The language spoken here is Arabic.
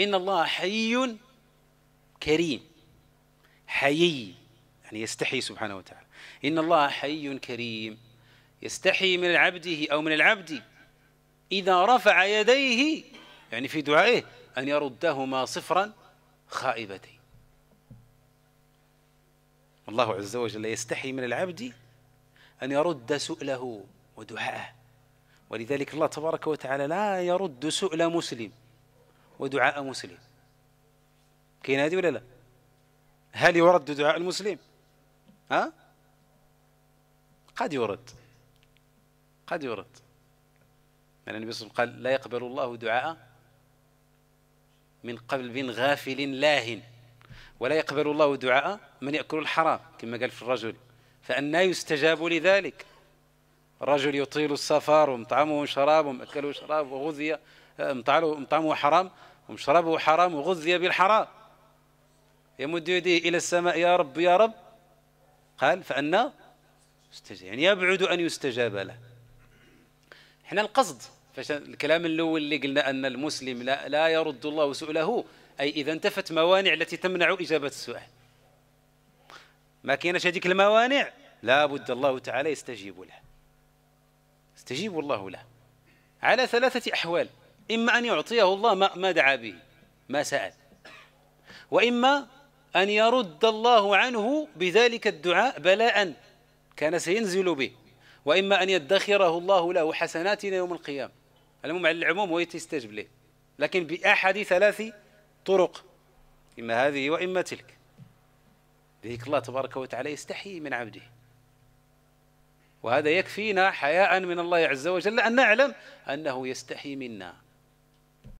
إن الله حي كريم حيي يعني يستحي سبحانه وتعالى إن الله حي كريم يستحي من عبده أو من العبد إذا رفع يديه يعني في دعائه أن يردهما صفرا خائبتين الله عز وجل يستحي من العبد أن يرد سؤله ودعاءه ولذلك الله تبارك وتعالى لا يرد سؤل مسلم ودعاء مسلم كاين هذه ولا لا هل يرد دعاء المسلم ها قد يرد قد يرد يعني النبي صلى الله عليه وسلم قال لا يقبل الله دعاء من قلب غافل لاه ولا يقبل الله دعاء من يأكل الحرام كما قال في الرجل فأنا يستجاب لذلك رجل يطيل السفر ومطعمه شراب ومأكله شراب وغذي مطعمه حرام ومشربه حرام وغذي بالحرام يمد يديه إلى السماء يا رب يا رب قال فأنا استجاب يعني يبعد أن يستجاب له احنا القصد فاش الكلام الأول اللي قلنا أن المسلم لا, لا يرد الله سؤله أي إذا انتفت موانع التي تمنع إجابة السؤال ما كاينش هذيك الموانع لا بد الله تعالى يستجيب له يستجيب الله له على ثلاثة أحوال إما أن يعطيه الله ما دعا به ما سأل وإما أن يرد الله عنه بذلك الدعاء بلاء كان سينزل به وإما أن يدخره الله له حسنات إلى يوم القيامة المهم على العموم ويتستجب له لكن بأحد ثلاث طرق إما هذه وإما تلك لذلك الله تبارك وتعالى يستحي من عبده وهذا يكفينا حياء من الله عز وجل أن نعلم أنه يستحي منا